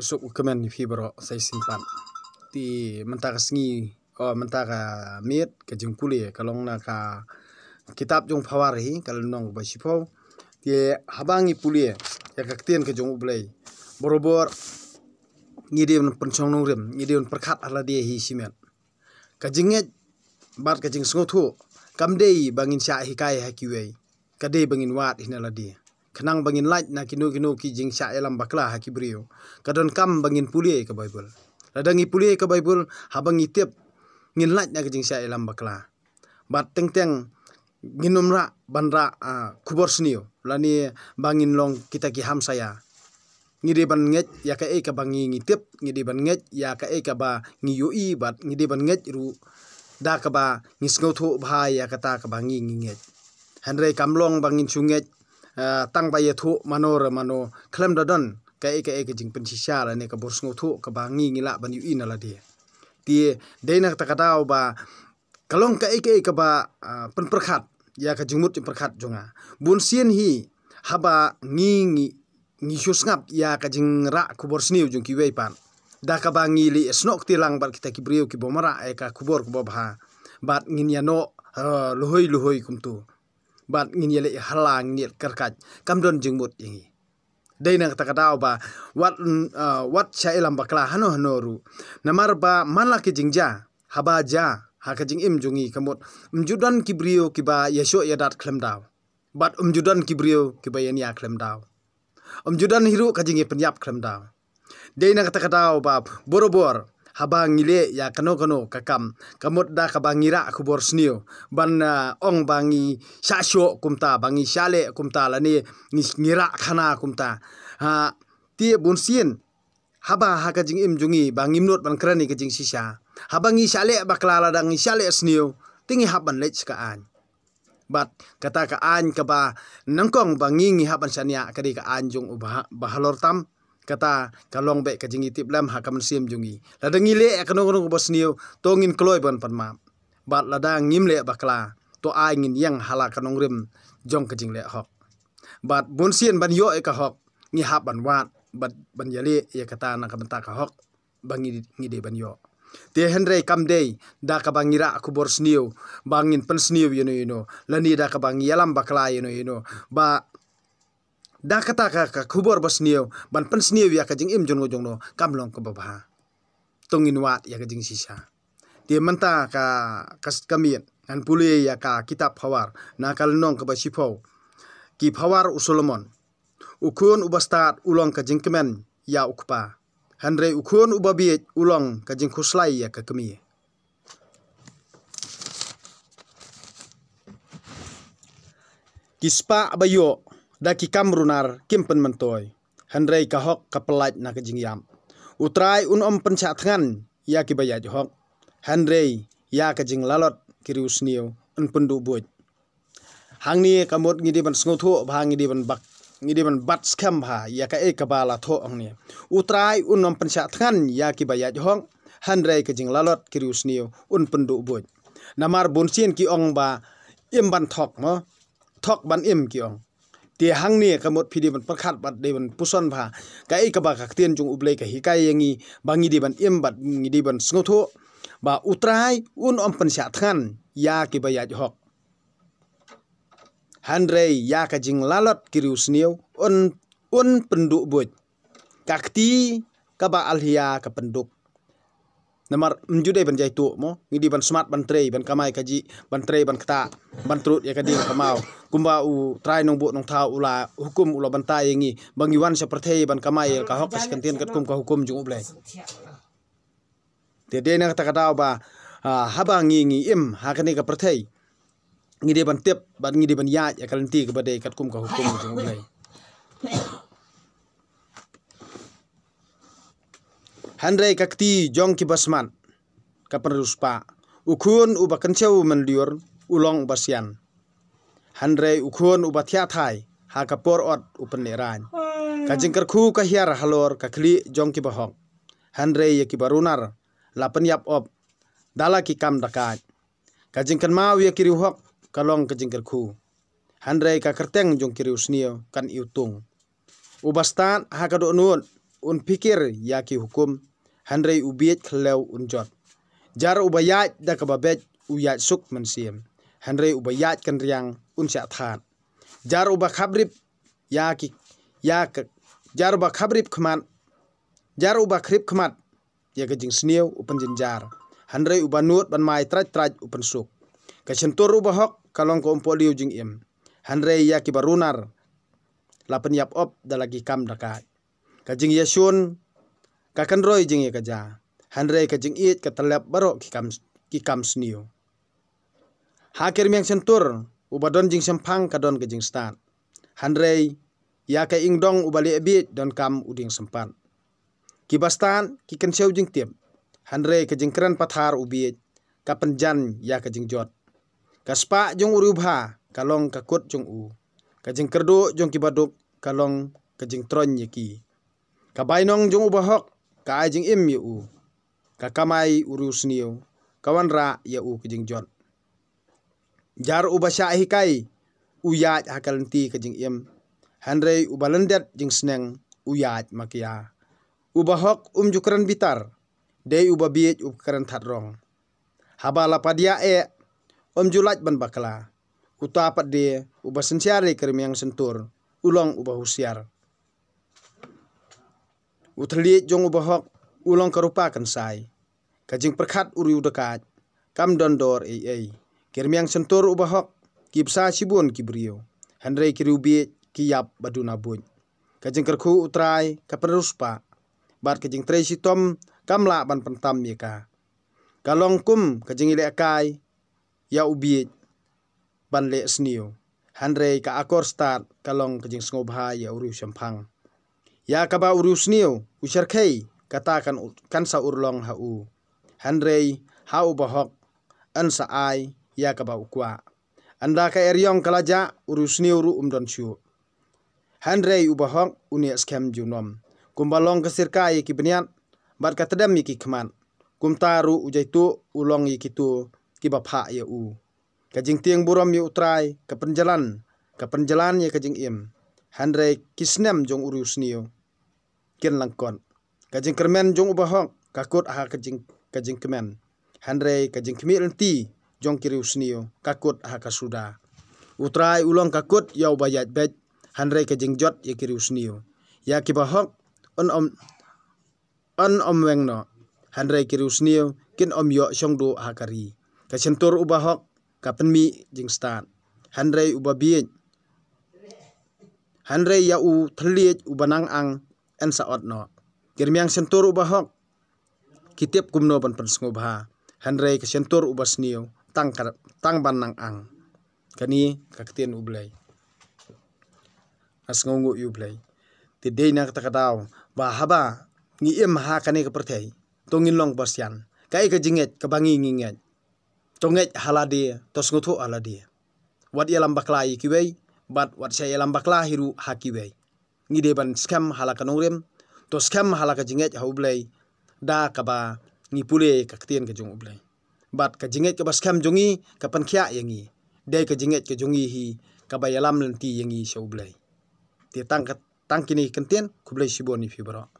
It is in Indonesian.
usup kemen fibro saya simpan di mentara sengi oh mentara mit ke jengkuli ya. kalau naka kitab jong pawari kalau nong basipau di habangi pulie ya, ya kaktian ke jong ublay borobor ngidiun pencong nungrim ngidiun perkat ala dia hi simen kajinget bat kajing sengotu kamdei bangin syahi kai hakiwei kadei bangin wat hinala dia kenang bangin light na kinu kinu ki sya elam bakla haki brio kadon kam bangin pulie ke bible ladangi pulie ke bible habang itip, ngin light na ki sya elam bakla bat teng teng ban bandra kubor sniu lani bangin long kita ki ham saya ngide ban nget ya ka e ka bangi ngitep ngide ban nget ya ka e ka ba i bat ngide ban nget ru da ka ba ngisngau tho bha ya ka ta ka bangi ngi nget hanre kamlong bangin chungej tang ba ye thu manor mano khlem da don ka e ka e ka jing pen sha la ne ka bor sngo thu ka ba ngi ngi la ban yu in la di ti de na ta ka daw ba kalong ka e ka e ka ba pen perkhat ya ka jingmut perkhat jonga bun sien hi haba ngi ngi ngi husngap ya ka jing ra kubor sniu jung ki wei pan da ka ba ngi li snok ti lang bar kita ki briu ki bomara e ka kubor ko ba bat ngin ya no luhoi kum kumtu bat ngin yele hala ngil karkaj kamdon jingbut ingi daina ta kata ba wat wat sha ilam bakla hano hanoru namar ba jing jingja haba ja ke jing im jungi kamot umjudan kibrio kiba yesho yadat klem daw bat umjudan kibrio kiba ya klem daw umjudan hiru ka jingi penyap klem daw nang kata kata ba borobor habang ile ya kano kano kakam kamot da ira kubor snio ban uh, ong bangi shasho kumta bangi shale kumta lani ngira kana kumta ha bun bunsien haba haka jing im jungi bangim not ban krani ke jing sisha habangi shale baklala dangi shale snio tingi haban lech ka an bat kata ka an ka ba nangkong bangi ngi haban sania kadi ka an jung ubah bahalor tam kata kalong be kajing itip lam hakam siam jungi ladang ile ekano eh, kono bosniu tongin kloi ban panma bat ladang le bakla to aingin yang hala kanong rim jong kajing le hok bat bonsian ban yo eka eh, hok ngi hap ban wat bat ban yali ya kata na kamenta ka hok bangi de ban yo te henre kam dei da ka bangira aku bor sniu bangin pen sniu you know you lani da ka bangi yalam bakla you know ba da kata ka ka khubor basniyo ban pensniyo ya ka jing imjon go jongno kamlong ko baba tongin wat ya ka jing sisa ti manta ka kas kamien an puli ya ka kitab phawar na kal nong ka basi phau ki phawar usolomon ukun ubastat ulong ka jing kemen ya ukpa hanre ukun ubabi ulong ka jing khuslai ya ka kemie kispa abayo daki kamrunar kimpen mentoi hok kahok kapelat na kejingyam utrai un om pencatngan ya kibayat hok handrei ya jing lalot kiriusniu un pendu buat hang ni ngi ngidi ban sngo tho ngi ngidi ban bak di ban bat skam ha ya ka e bala tho ang ni utrai un om pencatngan ya kibayat hok handrei jing lalot kiriusniu un pendu buat namar bunsin ki ong ba im ban thok mo thok ban im ki ong hang hangne ka mot phidi ban pakhat bat de ban puson pha ka e ka ba ka tien chung uble ka hikai kai yangi bangi de ban em bat ngi de ban sngotho ba utrai un om pan sha than ya ki ba ya hok handrei ya ka jing lalot kirius niu un un penduk buj kakti ka ba alhia ka penduk namar menjude ban jaitu mo ngidi ban smart ban trei ban kamai kaji ban trei ban kata ban trut ya kadi kamau kumba u try nong bu nong thau ula hukum ula ban tai ngi bangi wan se ban kamai ya ka hok kas kantin kat kum ka hukum jung ublai te de na kata kata ba ah, haba ngi ngi im ha kani ka perthei ngidi ban tep ban ngidi ban ya ya kalanti ka bade kat kum ka hukum jung ublai handrai kakti jong ki basman kaperuspa ukun uba kencew mendiur ulong basian handrai ukun uba tiathai ha ot upeneran Kajeng kerku kahiar halor kakli jong ki bahok ya yaki barunar lapen yap op dala ki kam dakat kan mau yaki riuhok kalong kajeng kerku handrai kakerteng jong kiri kan iutung ubastan ha nun un pikir yaki hukum hanrei ubiet khleu unjot jar ubayat da kababet uyat suk mansiem hanrei ubayat kan riang unsa than jar uba khabrib yaki ki ya jar uba khabrib khmat, jar uba khrib khmat ya ka jing sniew upan jin jar hanrei uba nuot ban mai trat trat upan suk ka sentur uba hok kalong ko umpo liu jing im hanrei yaki barunar lapen yap op lagi kam dakai kajing yasun kakan roi jing ye han rei ka jing it ka talap baro kikam kikam sniu hakir miang sentur ubadon jing sempang kadon ka jing Han rei, ya ka uba ubali ebit don kam uding sempat. kibastan kikan jeng jing han rei ka jing keren pathar ubit ka penjan ya ka jing jot ka spa jong urubha kalong ka kut jong u ka jing kerdo jong kibaduk kalong ka jing tron yeki ka bainong jong ubahok ka ajing im ya u ka kamai urusniyo kawan ra ya u kajing jon jar u basyahi kai u yaj hakalenti im hanrei uba lendet jing seneng u yaj makia uba hok um jukran bitar dei u babiej u keren thadrong habala padia ya e om julat ban bakla utapat de uba basensiare kermiang sentur ulong uba bahusiar uthali jong ubahok ulong kerupakan kan sai kajing perkhat uriu dekat kam dondor ei ei kermiang sentur ubahok kipsa sibun kibrio kiri kirubi kiyap baduna bun. kajing kerku utrai kaperuspa Bar kajing trei sitom kamla ban pentam yeka kalong kum kajing ile kai ya ubi ban le sniu handrei ka akor start kalong kajing sngobha ya uriu sempang. Ya, kaba niyo, urusnio kay, kata kan sa urlong hau handrei hau bahok an sa ai ya kaba ukwa anda ka eryong kalaja urus niyo ru umdon Henry handrei ubahok uni skem junom kumbalong kesirka kay benian bat katadam yiki keman kumtaru ujaitu ulong yikitu kibapha ya u kajing tiang buram ya utrai ke penjalan ke penjalan ya kajing im handrei kisnem jong urus niyo kin langkon kajing kermen jong uba hok kakut aha kajing kajing kemen handrei kajing kemi ti jong kiri usnio kakut aha kasuda utrai ulong kakut yau bayat bet handrei kajing jot ya kiri usnio ya kiba on om on om weng no handrei kiri usnio kin om yo shong do aha kari kasentur uba hok kapen mi jing stan handrei uba biej handrei ya u thliet ubanang ang en sa ot no kirmiang sentur uba hok kitip kumno pan pan sngobha hanrei ke sentur uba sniu tang tang ban nang ang kani kakten ublay. asngongo ublay, ti dei nak takadaw ba haba ngi em ha kani ke pertai tongin long basian kai ke jinget ke nginget tonget halade tos ngutu haladi wat yalam baklai kiwei bat wat saya yalam bakla hiru hakiwei ngi de ban skam halaka nongrem to halakan halaka jingej haublai da kaba ngi pule kaktien kejung jong bat ka jingej ka skem jungi ka pankhya yangi de ka jingej ka jongi hi ka bayalam lenti yangi shaublai ti tang tang kini kenten kublai siboni fibro